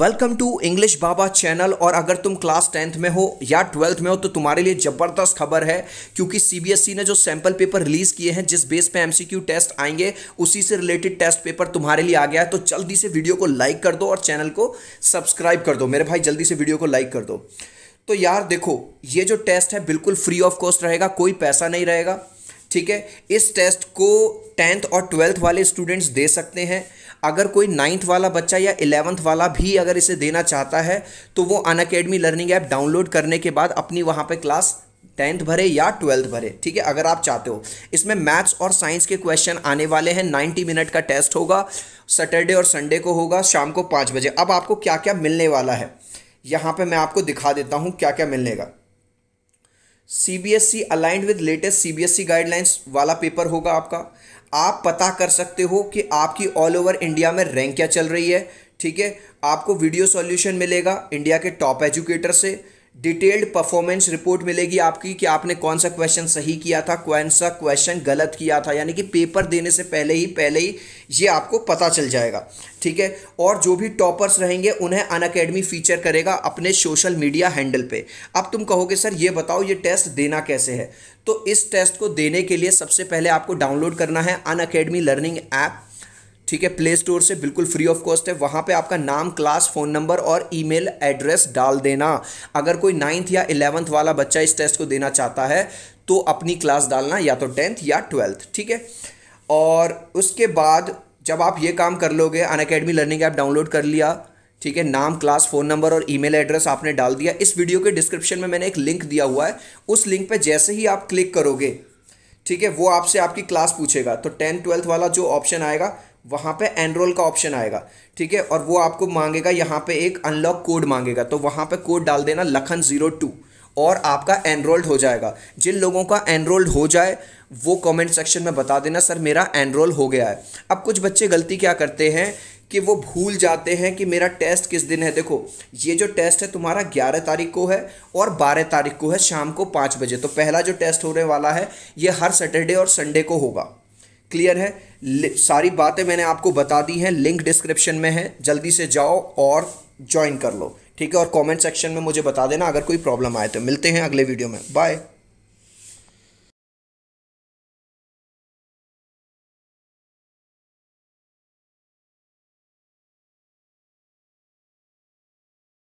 welcome to English Baba channel और अगर तुम क्लास टेंथ में हो या ट्वेल्थ में हो तो तुम्हारे लिए ज़बरदस्त खबर है क्योंकि सीबीएसई e ने जो सैंपल पेपर रिलीज़ किए हैं जिस बेस पे एमसीक्यू टेस्ट आएंगे उसी से रिलेटेड टेस्ट पेपर तुम्हारे लिए आ गया है तो जल्दी से वीडियो को लाइक कर दो और चैनल को सब्सक्राइब कर दो मेरे भाई जल्दी से वीडियो को लाइक कर दो तो यार देखो ये जो टेस्ट है बिल्कुल फ्री ऑफ कॉस्ट रहेगा कोई पैसा नहीं रहेगा ठीक है इस टेस्ट को टेंथ और ट्वेल्थ वाले स्टूडेंट्स दे सकते हैं अगर कोई नाइन्थ वाला बच्चा या इलेवंथ वाला भी अगर इसे देना चाहता है तो वो Unacademy learning app download करने के बाद अपनी वहाँ पे क्लास टेंथ भरे या ट्वेल्थ भरे ठीक है अगर आप चाहते हो इसमें मैथ्स और साइंस के क्वेश्चन आने वाले हैं नाइन्टी मिनट का टेस्ट होगा सैटरडे और संडे को होगा शाम को पाँच बजे अब आपको क्या क्या मिलने वाला है यहाँ पर मैं आपको दिखा देता हूँ क्या क्या मिलेगा CBSE aligned with latest CBSE guidelines वाला पेपर होगा आपका आप पता कर सकते हो कि आपकी ऑल ओवर इंडिया में रैंक क्या चल रही है ठीक है आपको वीडियो सॉल्यूशन मिलेगा इंडिया के टॉप एजुकेटर से डिटेल्ड परफॉर्मेंस रिपोर्ट मिलेगी आपकी कि आपने कौन सा क्वेश्चन सही किया था कौन सा क्वेश्चन गलत किया था यानी कि पेपर देने से पहले ही पहले ही ये आपको पता चल जाएगा ठीक है और जो भी टॉपर्स रहेंगे उन्हें अन अकेडमी फीचर करेगा अपने सोशल मीडिया हैंडल पे अब तुम कहोगे सर ये बताओ ये टेस्ट देना कैसे है तो इस टेस्ट को देने के लिए सबसे पहले आपको डाउनलोड करना है अन लर्निंग ऐप ठीक है प्ले स्टोर से बिल्कुल फ्री ऑफ कॉस्ट है वहाँ पे आपका नाम क्लास फ़ोन नंबर और ईमेल एड्रेस डाल देना अगर कोई नाइन्थ या इलेवंथ वाला बच्चा इस टेस्ट को देना चाहता है तो अपनी क्लास डालना या तो टेंथ या ट्वेल्थ ठीक है और उसके बाद जब आप ये काम कर लोगे Unacademy learning app download कर लिया ठीक है नाम क्लास फ़ोन नंबर और ईमेल एड्रेस आपने डाल दिया इस वीडियो के डिस्क्रिप्शन में मैंने एक लिंक दिया हुआ है उस लिंक पे जैसे ही आप क्लिक करोगे ठीक है वो आपसे आपकी क्लास पूछेगा तो टेंथ ट्वेल्थ वाला जो ऑप्शन आएगा वहाँ पे एनरोल का ऑप्शन आएगा ठीक है और वो आपको मांगेगा यहाँ पे एक अनलॉक कोड मांगेगा तो वहाँ पे कोड डाल देना लखन ज़ीरो टू और आपका एनरोल्ड हो जाएगा जिन लोगों का एनरोल्ड हो जाए वो कमेंट सेक्शन में बता देना सर मेरा एनरोल हो गया है अब कुछ बच्चे गलती क्या करते हैं कि वो भूल जाते हैं कि मेरा टेस्ट किस दिन है देखो ये जो टेस्ट है तुम्हारा ग्यारह तारीख को है और बारह तारीख को है शाम को पाँच बजे तो पहला जो टेस्ट होने वाला है ये हर सैटरडे और संडे को होगा क्लियर है सारी बातें मैंने आपको बता दी हैं लिंक डिस्क्रिप्शन में है जल्दी से जाओ और ज्वाइन कर लो ठीक है और कमेंट सेक्शन में मुझे बता देना अगर कोई प्रॉब्लम आए तो मिलते हैं अगले वीडियो में बाय